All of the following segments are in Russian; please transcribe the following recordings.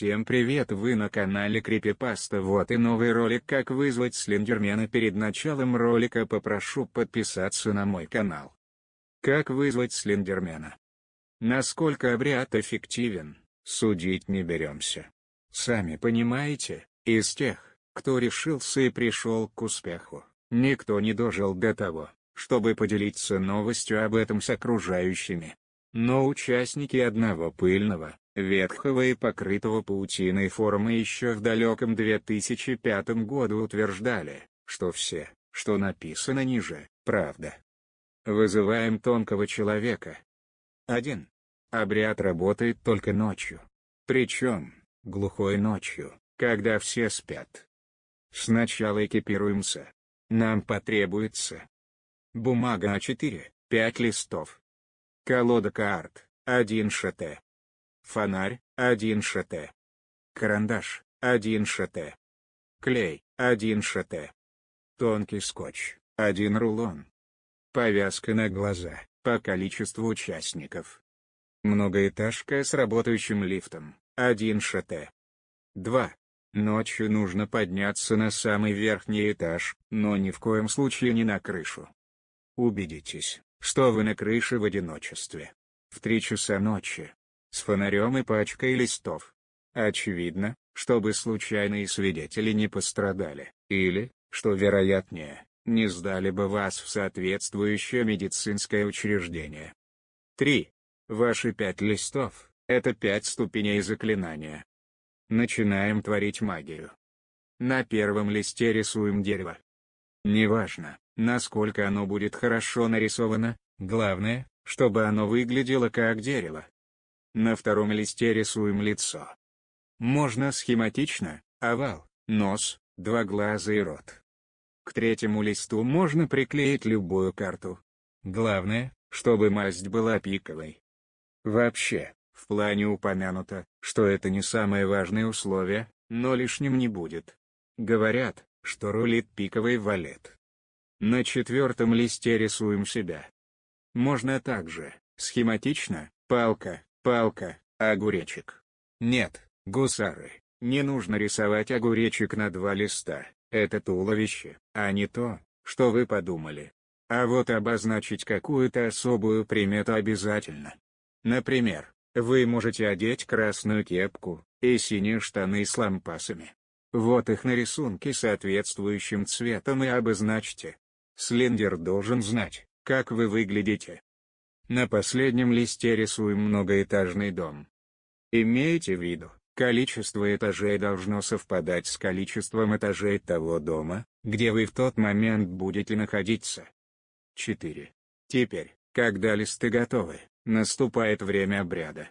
Всем привет вы на канале Крипипаста вот и новый ролик как вызвать слендермена перед началом ролика попрошу подписаться на мой канал. Как вызвать слендермена. Насколько обряд эффективен, судить не беремся. Сами понимаете, из тех, кто решился и пришел к успеху, никто не дожил до того, чтобы поделиться новостью об этом с окружающими. Но участники одного пыльного, ветхого и покрытого паутиной формы еще в далеком 2005 году утверждали, что все, что написано ниже, правда. Вызываем тонкого человека. 1. Обряд работает только ночью. Причем, глухой ночью, когда все спят. Сначала экипируемся. Нам потребуется. Бумага А4, 5 листов. Колода карт, 1 ШТ. Фонарь, 1 шт. Карандаш, 1 шт. Клей, 1 шт. Тонкий скотч, 1 рулон. Повязка на глаза, по количеству участников. Многоэтажка с работающим лифтом, 1 шт. 2. Ночью нужно подняться на самый верхний этаж, но ни в коем случае не на крышу. Убедитесь, что вы на крыше в одиночестве. В 3 часа ночи с фонарем и пачкой листов. Очевидно, чтобы случайные свидетели не пострадали, или, что вероятнее, не сдали бы вас в соответствующее медицинское учреждение. 3. Ваши пять листов – это пять ступеней заклинания. Начинаем творить магию. На первом листе рисуем дерево. Неважно, насколько оно будет хорошо нарисовано, главное, чтобы оно выглядело как дерево. На втором листе рисуем лицо. Можно схематично, овал, нос, два глаза и рот. К третьему листу можно приклеить любую карту. Главное, чтобы масть была пиковой. Вообще, в плане упомянуто, что это не самое важное условие, но лишним не будет. Говорят, что рулит пиковый валет. На четвертом листе рисуем себя. Можно также, схематично, палка, Палка, огуречек. Нет, гусары, не нужно рисовать огуречек на два листа, это туловище, а не то, что вы подумали. А вот обозначить какую-то особую примету обязательно. Например, вы можете одеть красную кепку и синие штаны с лампасами. Вот их на рисунке соответствующим цветом и обозначьте. Слендер должен знать, как вы выглядите, на последнем листе рисуем многоэтажный дом. Имейте в виду, количество этажей должно совпадать с количеством этажей того дома, где вы в тот момент будете находиться. 4. Теперь, когда листы готовы, наступает время обряда.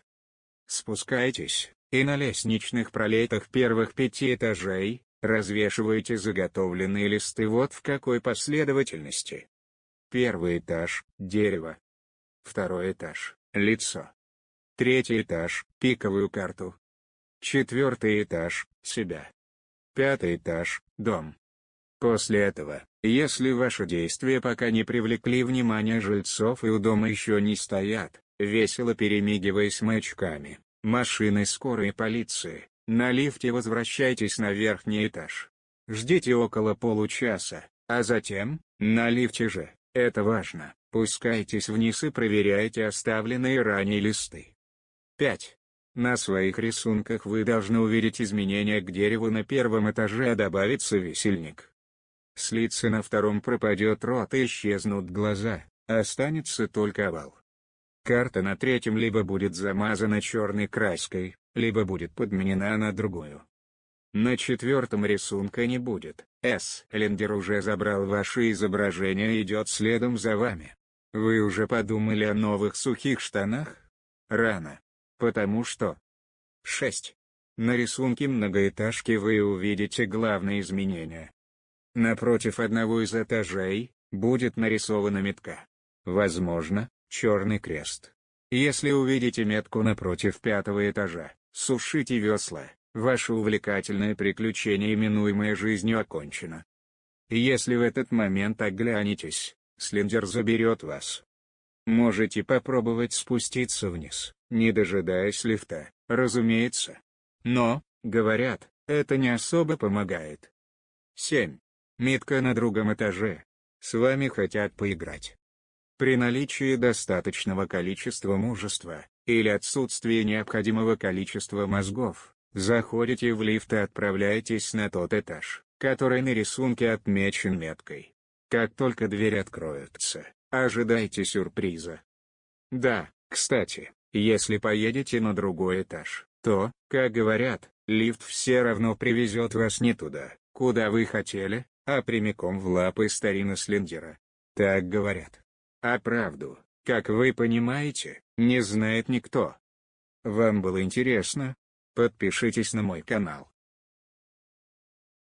Спускайтесь, и на лестничных пролетах первых пяти этажей, развешивайте заготовленные листы вот в какой последовательности. Первый этаж – дерево, Второй этаж – лицо. Третий этаж – пиковую карту. Четвертый этаж – себя. Пятый этаж – дом. После этого, если ваши действия пока не привлекли внимания жильцов и у дома еще не стоят, весело перемигиваясь маячками, машины скорой полиции, на лифте возвращайтесь на верхний этаж. Ждите около получаса, а затем, на лифте же, это важно. Пускайтесь вниз и проверяйте оставленные ранее листы. 5. На своих рисунках вы должны увидеть изменения к дереву на первом этаже, а добавится весельник, С лица на втором пропадет рот и исчезнут глаза, останется только овал. Карта на третьем либо будет замазана черной краской, либо будет подменена на другую. На четвертом рисунка не будет. С. Лендер уже забрал ваше изображение и идет следом за вами. Вы уже подумали о новых сухих штанах? Рано. Потому что... 6. На рисунке многоэтажки вы увидите главные изменения. Напротив одного из этажей, будет нарисована метка. Возможно, черный крест. Если увидите метку напротив пятого этажа, сушите весла ваше увлекательное приключение, именуемое жизнью, окончено. И если в этот момент оглянетесь, Слендер заберет вас. Можете попробовать спуститься вниз, не дожидаясь лифта, разумеется. Но, говорят, это не особо помогает. 7. Митка на другом этаже. С вами хотят поиграть. При наличии достаточного количества мужества, или отсутствии необходимого количества мозгов, Заходите в лифт и отправляйтесь на тот этаж, который на рисунке отмечен меткой. Как только дверь откроется, ожидайте сюрприза. Да, кстати, если поедете на другой этаж, то, как говорят, лифт все равно привезет вас не туда, куда вы хотели, а прямиком в лапы старина Слендера. Так говорят. А правду, как вы понимаете, не знает никто. Вам было интересно, Подпишитесь на мой канал.